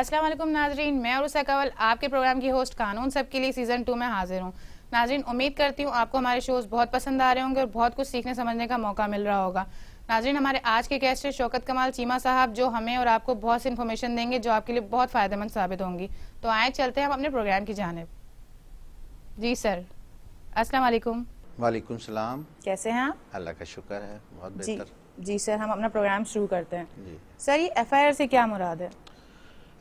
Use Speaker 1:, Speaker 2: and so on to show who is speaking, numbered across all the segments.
Speaker 1: अस्सलाम वालेकुम नाजरीन मैं और कवल आपके प्रोग्राम की होस्ट कानून सबके लिए सीज़न टू में हाजिर हूँ नाजरीन उम्मीद करती हूँ आपको हमारे शोज़ बहुत पसंद आ रहे होंगे और बहुत कुछ सीखने समझने का मौका मिल रहा होगा नाजरीन हमारे आज के गेस्ट है शौकत कमाल चीमा साहब जो हमें और आपको बहुत सी इन्फॉर्मेशन देंगे जो आपके लिए बहुत फ़ायदेमंद साबित होंगी तो आए चलते हैं हम अपने प्रोग्राम की जानब जी सर अस्सलाम वालेकुम
Speaker 2: वालेकुम सलाम कैसे हैं आप अल्लाह का शुक्र है बहुत बेहतर
Speaker 1: जी सर हम अपना प्रोग्राम शुरू करते हैं सर ये एफ से क्या मुराद है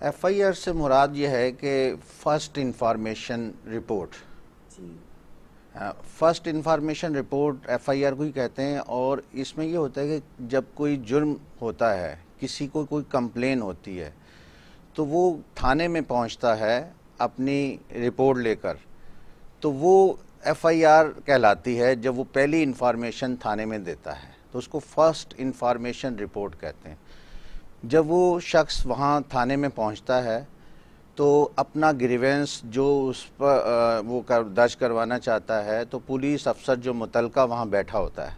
Speaker 2: एफ आई आर से मुराद ये है कि first information report first information report F I R को ही कहते हैं और इसमें यह होता है कि जब कोई जुर्म होता है किसी को कोई कंप्लेन होती है तो वो थाने में पहुंचता है अपनी रिपोर्ट लेकर तो वो एफ आई आर कहलाती है जब वो पहली इंफॉर्मेशन थाने में देता है तो उसको फ़र्स्ट इंफॉर्मेशन रिपोर्ट कहते हैं जब वो शख्स वहाँ थाने में पहुँचता है तो अपना ग्रीवेंस जो उस पर वो कर दर्ज करवाना चाहता है तो पुलिस अफसर जो मुतलका वहाँ बैठा होता है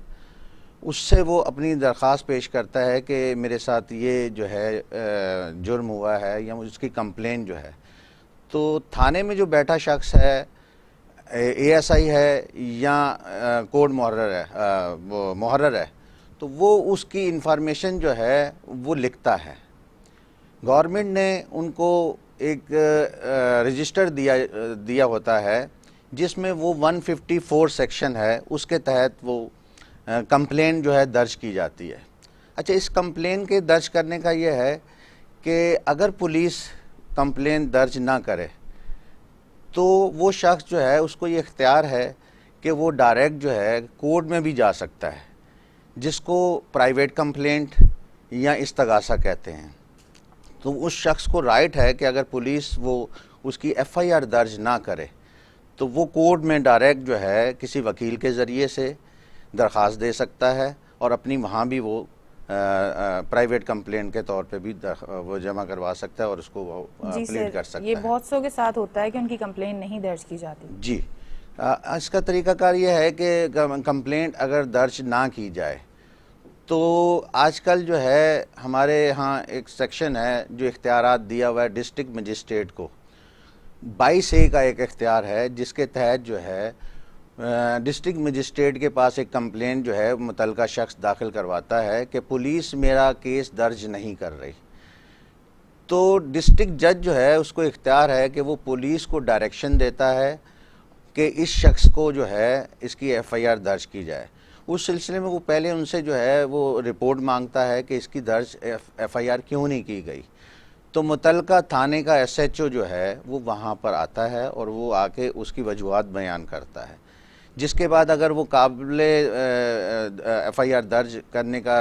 Speaker 2: उससे वो अपनी दरख्वास्त पेश करता है कि मेरे साथ ये जो है जुर्म हुआ है या उसकी कंप्लेन जो है तो थाने में जो बैठा शख्स है एएसआई है या कोर्ट मुहर्र है वो मुहर्र है तो वो उसकी इंफॉर्मेशन जो है वो लिखता है गवर्नमेंट ने उनको एक रजिस्टर दिया दिया होता है जिसमें वो 154 सेक्शन है उसके तहत वो कंप्लेन जो है दर्ज की जाती है अच्छा इस कंप्लेन के दर्ज करने का ये है कि अगर पुलिस कंप्लेन दर्ज ना करे तो वो शख्स जो है उसको ये इख्तियार है कि वो डायरेक्ट जो है कोर्ट में भी जा सकता है जिसको प्राइवेट कंप्लेंट या इस्तगासा कहते हैं तो उस शख्स को राइट है कि अगर पुलिस वो उसकी एफआईआर दर्ज ना करे तो वो कोर्ट में डायरेक्ट जो है किसी वकील के ज़रिए से दरख्वास्त दे सकता है और अपनी वहाँ भी वो प्राइवेट कंप्लेंट के तौर पे भी वो जमा करवा सकता है और उसको वो कर सकता है ये
Speaker 1: बहुत सौ के साथ होता है कि उनकी कंप्लेंट नहीं दर्ज की जाती
Speaker 2: जी इसका तरीकाकार ये है कि कंप्लेंट अगर दर्ज ना की जाए तो आजकल जो है हमारे यहाँ एक सेक्शन है जो इख्तियार दिया हुआ है डिस्ट्रिक्ट मजिस्ट्रेट को बाईस ए का एक इख्तियार है जिसके तहत जो है डिस्ट्रिक्ट मजिस्ट्रेट के पास एक कंप्लेंट जो है मुतल शख्स दाखिल करवाता है कि पुलिस मेरा केस दर्ज नहीं कर रही तो डिस्ट्रिक्ट जज जो है उसको इख्तियार है कि वो पुलिस को डायरेक्शन देता है कि इस शख्स को जो है इसकी एफआईआर दर्ज की जाए उस सिलसिले में वो पहले उनसे जो है वो रिपोर्ट मांगता है कि इसकी दर्ज एफआईआर क्यों नहीं की गई तो मुतल थाने का एस एच ओ जो है वो वहाँ पर आता है और वो आके उसकी वजूहत बयान करता है जिसके बाद अगर वो काबिल एफ आई आर दर्ज करने का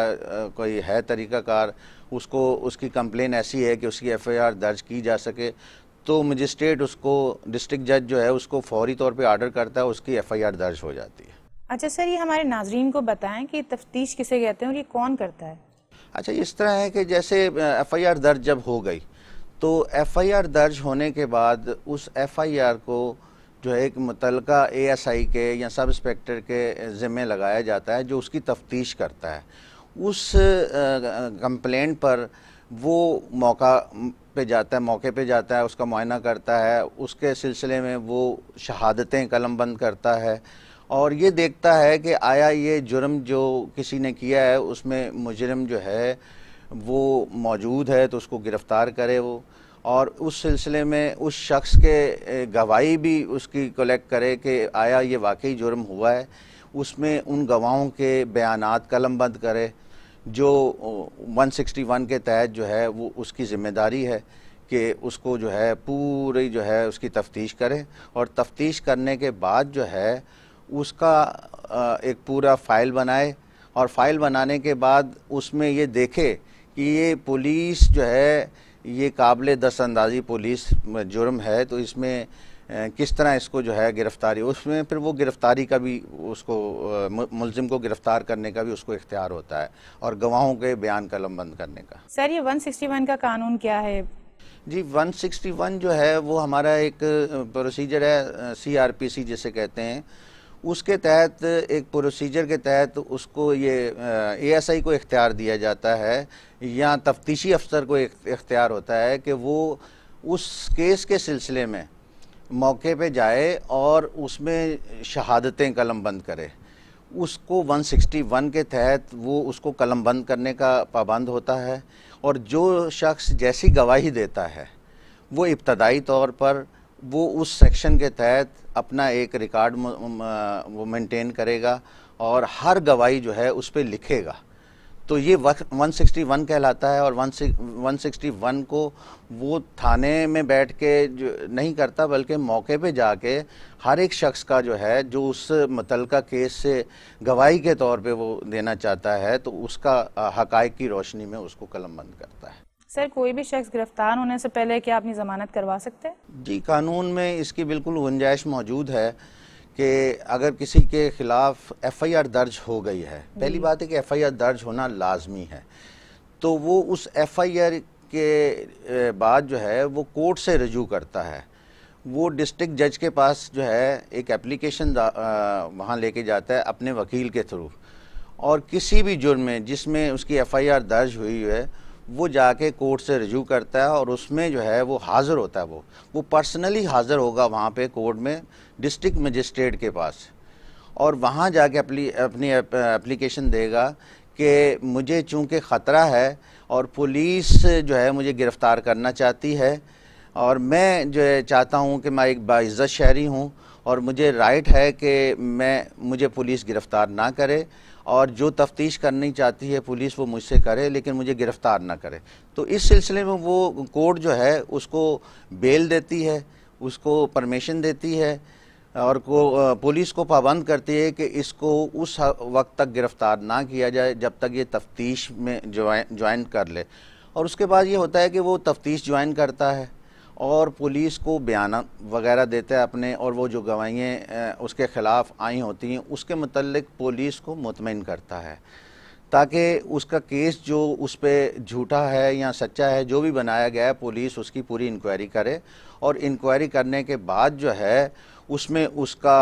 Speaker 2: कोई है तरीक़ाकार उसको उसकी कंप्लेन ऐसी है कि उसकी एफ आई आर दर्ज की जा सके तो मजिस्ट्रेट उसको डिस्ट्रिक्ट जज जो है उसको फौरी तौर पे आर्डर करता है उसकी एफआईआर दर्ज हो जाती है
Speaker 1: अच्छा सर ये हमारे नाजरीन को बताएं कि तफ्तीश किसे कहते हैं और ये कौन करता है
Speaker 2: अच्छा इस तरह है कि जैसे एफआईआर दर्ज जब हो गई तो एफआईआर दर्ज होने के बाद उस एफआईआर को जो है एक मुतल आई के या सब इंस्पेक्टर के ज़िम्मे लगाया जाता है जो उसकी तफ्तीश करता है उस कंप्लेंट पर वो मौका पे जाता है मौके पे जाता है उसका मुआयना करता है उसके सिलसिले में वो शहादतें कलम बंद करता है और ये देखता है कि आया ये जुर्म जो किसी ने किया है उसमें मुजरम जो है वो मौजूद है तो उसको गिरफ़्तार करे वो और उस सिलसिले में उस शख्स के गवाही भी उसकी कलेक्ट करे कि आया ये वाकई जुर्म हुआ है उसमें उन गवाहों के बयानात बंद करे जो 161 के तहत जो है वो उसकी ज़िम्मेदारी है कि उसको जो है पूरी जो है उसकी तफ्तीश करें और तफ्तीश करने के बाद जो है उसका एक पूरा फाइल बनाए और फाइल बनाने के बाद उसमें ये देखे कि ये पुलिस जो है ये काबिल दस अंदाजी पुलिस जुर्म है तो इसमें किस तरह इसको जो है गिरफ़्तारी उसमें फिर वो गिरफ़्तारी का भी उसको मुलजिम को गिरफ़्तार करने का भी उसको इख्तियार होता है और गवाहों के बयान कलम बंद करने का
Speaker 1: सर ये 161 का कानून क्या है
Speaker 2: जी 161 जो है वो हमारा एक प्रोसीजर है सीआरपीसी जिसे कहते हैं उसके तहत एक प्रोसीजर के तहत उसको ये एएसआई को इख्तियार दिया जाता है या तफ्तीशी अफसर को इख्तियार होता है कि वो उस केस के सिलसिले में मौके पे जाए और उसमें शहादतें कलम बंद करे उसको 161 के तहत वो उसको कलम बंद करने का पाबंद होता है और जो शख्स जैसी गवाही देता है वो इब्तदाई तौर पर वो उस सेक्शन के तहत अपना एक रिकॉर्ड वो मेंटेन करेगा और हर गवाही जो है उस पर लिखेगा तो ये वन सिक्सटी वन कहलाता है और वन वन सिक्सटी वन को वो थाने में बैठ के जो नहीं करता बल्कि मौके पे जाके हर एक शख्स का जो है जो उस मुतलका का केस से गवाही के तौर पे वो देना चाहता है तो उसका हकायक की रोशनी में उसको कलम बंद करता है
Speaker 1: सर कोई भी शख्स गिरफ्तार होने से पहले क्या अपनी ज़मानत करवा सकते हैं
Speaker 2: जी कानून में इसकी बिल्कुल गुंजाइश मौजूद है कि अगर किसी के ख़िलाफ़ एफआईआर दर्ज हो गई है पहली हम्म। बात है कि एफआईआर दर्ज होना लाजमी है तो वो उस एफआईआर के बाद जो है वो कोर्ट से रजू करता है वो डिस्ट्रिक्ट जज के पास जो है एक एप्लीकेशन वहाँ लेके जाता है अपने वकील के थ्रू और किसी भी जुर्म में जिसमें उसकी एफआईआर दर्ज हुई है वो जाके कोर्ट से रिजू करता है और उसमें जो है वो हाज़िर होता है वो वो पर्सनली हाज़िर होगा वहाँ पे कोर्ट में डिस्ट्रिक्ट मजिस्ट्रेट के पास और वहाँ जाके अपनी अपनी एप्लीकेशन देगा कि मुझे चूँकि ख़तरा है और पुलिस जो है मुझे गिरफ़्तार करना चाहती है और मैं जो है चाहता हूँ कि मैं एक बाज़्ज़त शहरी हूँ और मुझे राइट है कि मैं मुझे पुलिस गिरफ़्तार ना करे और जो तफ्तीश करनी चाहती है पुलिस वो मुझसे करे लेकिन मुझे गिरफ़्तार ना करे तो इस सिलसिले में वो कोर्ट जो है उसको बेल देती है उसको परमिशन देती है और को पुलिस को पाबंद करती है कि इसको उस वक्त तक गिरफ़्तार ना किया जाए जब तक ये तफ्तीश में ज्वाइन कर ले और उसके बाद ये होता है कि वो तफ्तीश ज्वाइन करता है और पुलिस को बयान वगैरह देता है अपने और वो जो गवाइयाँ उसके ख़िलाफ़ आई होती हैं उसके मतलब पुलिस को मुतमिन करता है ताकि उसका केस जो उस पर झूठा है या सच्चा है जो भी बनाया गया है पुलिस उसकी पूरी इंक्वायरी करे और इंक्वायरी करने के बाद जो है उसमें उसका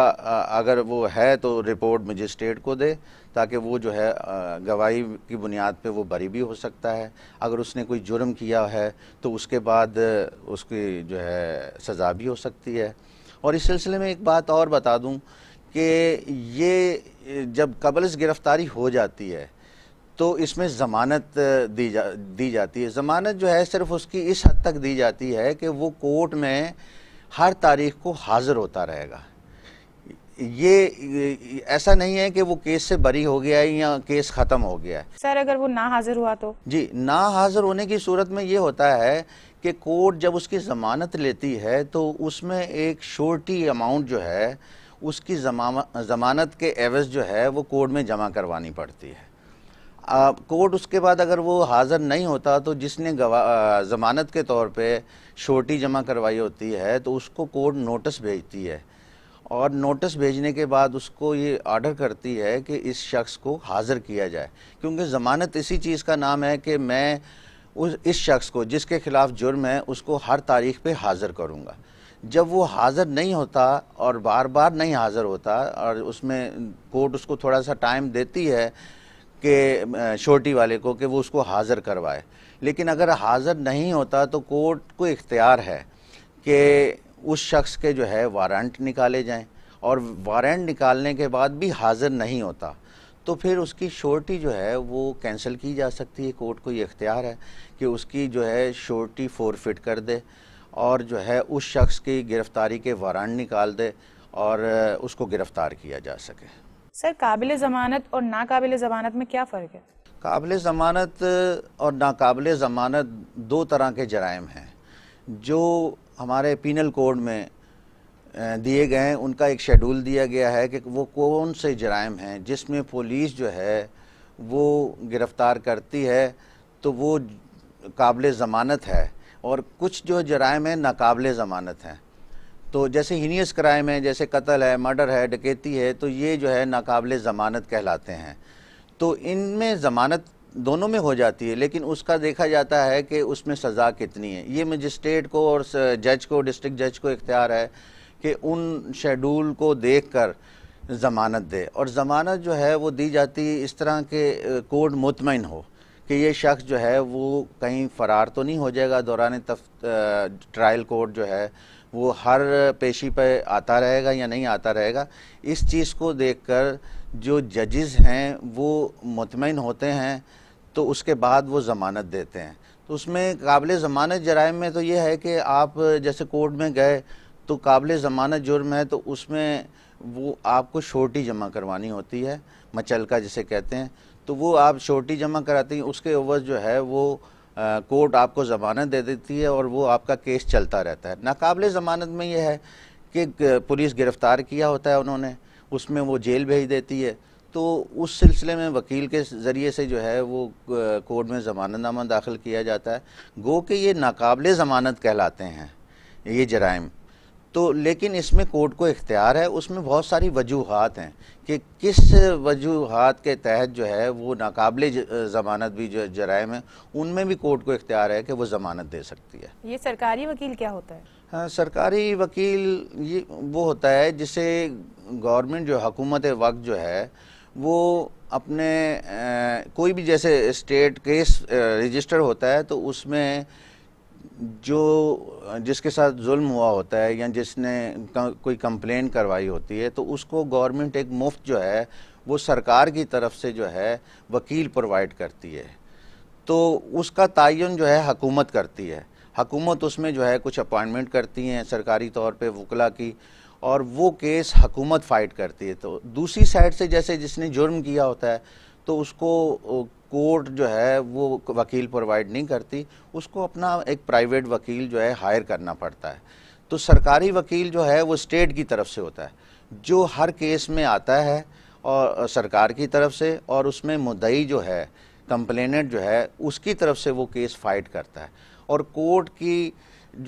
Speaker 2: अगर वो है तो रिपोर्ट मजिस्ट्रेट को दे ताकि वो जो है गवाही की बुनियाद पे वो बरी भी हो सकता है अगर उसने कोई जुर्म किया है तो उसके बाद उसकी जो है सज़ा भी हो सकती है और इस सिलसिले में एक बात और बता दूं कि ये जब कबल गिरफ़्तारी हो जाती है तो इसमें ज़मानत दी जा दी जाती है ज़मानत जो है सिर्फ उसकी इस हद तक दी जाती है कि वो कोर्ट में हर तारीख को हाज़िर होता रहेगा ये ऐसा नहीं है कि वो केस से बरी हो गया है या केस ख़त्म हो गया है
Speaker 1: सर अगर वो ना हाज़िर हुआ तो
Speaker 2: जी ना हाज़िर होने की सूरत में ये होता है कि कोर्ट जब उसकी ज़मानत लेती है तो उसमें एक शोर्टी अमाउंट जो है उसकी जमानत के एवज जो है वो कोर्ट में जमा करवानी पड़ती है कोर्ट उसके बाद अगर वो हाज़र नहीं होता तो जिसने ज़मानत के तौर पे शोटी जमा करवाई होती है तो उसको कोर्ट नोटिस भेजती है और नोटिस भेजने के बाद उसको ये ऑर्डर करती है कि इस शख्स को हाज़र किया जाए क्योंकि ज़मानत इसी चीज़ का नाम है कि मैं उस इस शख्स को जिसके ख़िलाफ़ जुर्म है उसको हर तारीख पे हाज़र करूँगा जब वो हाज़र नहीं होता और बार बार नहीं हाज़र होता और उसमें कोर्ट उसको थोड़ा सा टाइम देती है के छोटी वाले को कि वो उसको हाज़र करवाए लेकिन अगर हाज़र नहीं होता तो कोर्ट को इख्तियार है कि उस शख्स के जो है वारंट निकाले जाएं और वारंट निकालने के बाद भी हाज़र नहीं होता तो फिर उसकी शोर्टी जो है वो कैंसिल की जा सकती है कोर्ट को ये इख्तियार है कि उसकी जो है शोर्टी फोरफिट कर दे और जो है उस शख्स की गिरफ़्तारी के वारंट निकाल दे और उसको गिरफ़्तार किया जा सके
Speaker 1: सर काबिल ज़मानत और नाकबिल ज़मानत में क्या फ़र्क है
Speaker 2: काबिल ज़मानत और नाकबिल ज़मानत दो तरह के जराइम हैं जो हमारे पीनल कोड में दिए गए हैं उनका एक शेड्यूल दिया गया है कि वो कौन से जराइम हैं जिसमें पुलिस जो है वो गिरफ़्तार करती है तो वो काबिल ज़मानत है और कुछ जो जराइम हैं नाकबिल ज़मानत हैं तो जैसे हीनियस क्राइम है जैसे कत्ल है मर्डर है डकैती है तो ये जो है नाकबले ज़मानत कहलाते हैं तो इनमें ज़मानत दोनों में हो जाती है लेकिन उसका देखा जाता है कि उसमें सज़ा कितनी है ये मजिस्ट्रेट को और जज को डिस्ट्रिक्ट जज को इख्तियार है कि उन शेड्यूल को देख कर ज़मानत दे और ज़मानत जो है वो दी जाती है इस तरह के कोड मुतमिन हो कि ये शख्स जो है वो कहीं फ़रार तो नहीं हो जाएगा दौरान ट्रायल कोर्ट जो है वो हर पेशी पर आता रहेगा या नहीं आता रहेगा इस चीज़ को देखकर जो जजेस हैं वो मुतमिन होते हैं तो उसके बाद वो ज़मानत देते हैं तो उसमें काबिल ज़मानत जराइम में तो ये है कि आप जैसे कोर्ट में गए तो काबिल ज़मानत जुर्म है तो उसमें वो आपको छोटी जमा करवानी होती है मचल का जिसे कहते हैं तो वो आप छोटी जमा कराती हैं उसके ओवर जो है वो कोर्ट आपको ज़मानत दे देती है और वो आपका केस चलता रहता है नाकबिल ज़मानत में यह है कि पुलिस गिरफ़्तार किया होता है उन्होंने उसमें वो जेल भेज देती है तो उस सिलसिले में वकील के ज़रिए से जो है वो कोर्ट में ज़मानतनामा दाखिल किया जाता है गो कि ये नाकबले ज़मानत कहलाते हैं ये जराइम तो लेकिन इसमें कोर्ट को इख्तियार है उसमें बहुत सारी वजूहत हैं कि किस वजूहत के तहत जो है वो नाकबले ज़मानत भी जो जराइम है उनमें भी कोर्ट को इख्तियार है कि वो ज़मानत दे सकती है
Speaker 1: ये सरकारी वकील क्या होता है
Speaker 2: हाँ, सरकारी वकील ये वो होता है जिसे गवर्नमेंट जो हकूमत वक्त जो है वो अपने आ, कोई भी जैसे स्टेट केस रजिस्टर होता है तो उसमें जो जिसके साथ जुल्म हुआ होता है या जिसने कोई कंप्लेन करवाई होती है तो उसको गवर्नमेंट एक मुफ्त जो है वो सरकार की तरफ से जो है वकील प्रोवाइड करती है तो उसका तयन जो है हकूमत करती है हकूमत उसमें जो है कुछ अपॉइंटमेंट करती हैं सरकारी तौर पे वकला की और वो केस हकूमत फ़ाइट करती है तो दूसरी साइड से जैसे जिसने जुर्म किया होता है तो उसको कोर्ट जो है वो वकील प्रोवाइड नहीं करती उसको अपना एक प्राइवेट वकील जो है हायर करना पड़ता है तो सरकारी वकील जो है वो स्टेट की तरफ से होता है जो हर केस में आता है और सरकार की तरफ से और उसमें मुदई जो है कंप्लेनेंट जो है उसकी तरफ से वो केस फाइट करता है और कोर्ट की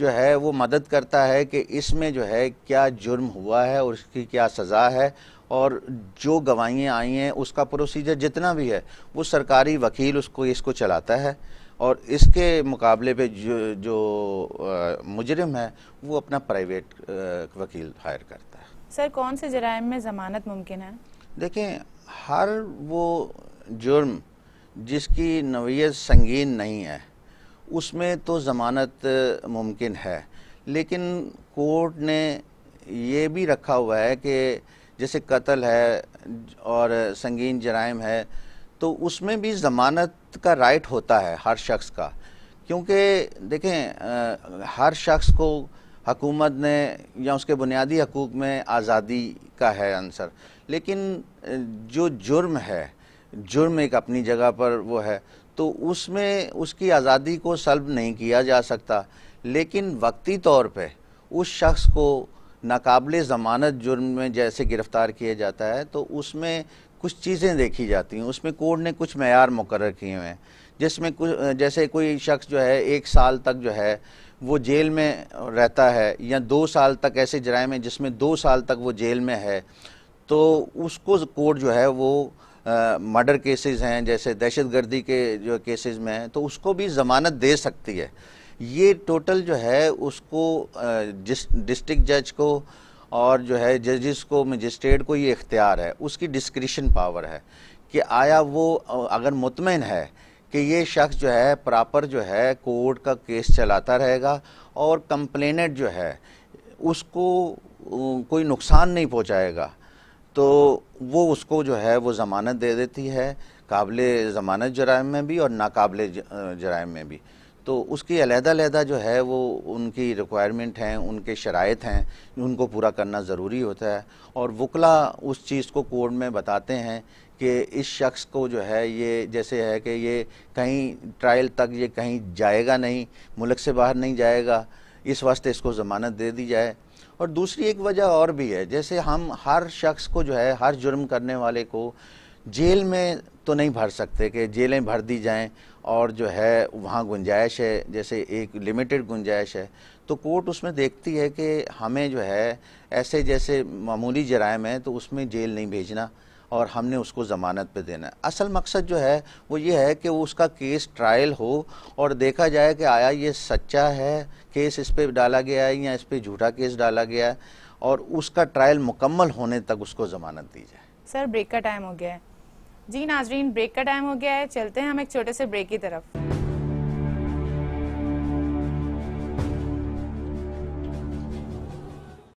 Speaker 2: जो है वो मदद करता है कि इसमें जो है क्या जुर्म हुआ है और उसकी क्या सज़ा है और जो गवाहियाँ आई हैं उसका प्रोसीजर जितना भी है वो सरकारी वकील उसको इसको चलाता है और इसके मुकाबले पे जो जो मुजरम है वो अपना प्राइवेट वकील हायर करता है
Speaker 1: सर कौन से जराइम में ज़मानत मुमकिन है
Speaker 2: देखें हर वो जुर्म जिसकी नवीयत संगीन नहीं है उसमें तो ज़मानत मुमकिन है लेकिन कोर्ट ने ये भी रखा हुआ है कि जैसे कत्ल है और संगीन जराइम है तो उसमें भी ज़मानत का राइट होता है हर शख्स का क्योंकि देखें हर शख्स को हकूमत ने या उसके बुनियादी हकूक़ में आज़ादी का है आंसर लेकिन जो जुर्म है जुर्म एक अपनी जगह पर वो है तो उसमें उसकी आज़ादी को सल्ब नहीं किया जा सकता लेकिन वक्ती तौर पे उस शख्स को नाकबले ज़मानत जुर्म में जैसे गिरफ़्तार किया जाता है तो उसमें कुछ चीज़ें देखी जाती हैं उसमें कोर्ट ने कुछ मैार मुकर किए हुए हैं जिसमें कुछ जैसे कोई शख्स जो है एक साल तक जो है वो जेल में रहता है या दो साल तक ऐसे जराइम में जिसमें दो साल तक वो जेल में है तो उसको कोर्ट जो है वो मर्डर केसेस हैं जैसे दहशत गर्दी के जो केसेस में हैं तो उसको भी ज़मानत दे सकती है ये टोटल जो है उसको डिस्ट्रिक्ट जज को और जो है जजिस को मजिस्ट्रेट को ये इख्तियार है उसकी डिस्क्रिशन पावर है कि आया वो अगर मुतमिन है कि ये शख्स जो है प्रॉपर जो है कोर्ट का केस चलाता रहेगा और कंप्लेनेंट जो है उसको कोई नुकसान नहीं पहुंचाएगा तो वो उसको जो है वो ज़मानत दे देती है काबिल ज़मानत जराइम में भी और नाकबले जराइम में भी तो उसकी अलहदादा जो है वो उनकी रिक्वायरमेंट हैं उनके शराइ हैं उनको पूरा करना ज़रूरी होता है और वकला उस चीज़ को कोर्ट में बताते हैं कि इस शख्स को जो है ये जैसे है कि ये कहीं ट्रायल तक ये कहीं जाएगा नहीं मुल्क से बाहर नहीं जाएगा इस वास्ते इसको ज़मानत दे दी जाए और दूसरी एक वजह और भी है जैसे हम हर शख्स को जो है हर जुर्म करने वाले को जेल में तो नहीं भर सकते कि जेलें भर दी जाएं और जो है वहाँ गुंजाइश है जैसे एक लिमिटेड गुंजाइश है तो कोर्ट उसमें देखती है कि हमें जो है ऐसे जैसे मामूली जराइम है तो उसमें जेल नहीं भेजना और हमने उसको ज़मानत पे देना असल मकसद जो है वो ये है कि उसका केस ट्रायल हो और देखा जाए कि आया ये सच्चा है केस इस पर डाला गया है या इस पर झूठा केस डाला गया है और उसका ट्रायल मुकम्मल होने तक उसको ज़मानत दी जाए
Speaker 1: सर ब्रेक का टाइम हो गया है जी नाजरीन ब्रेक का टाइम हो गया है चलते हैं हम एक छोटे से ब्रेक की तरफ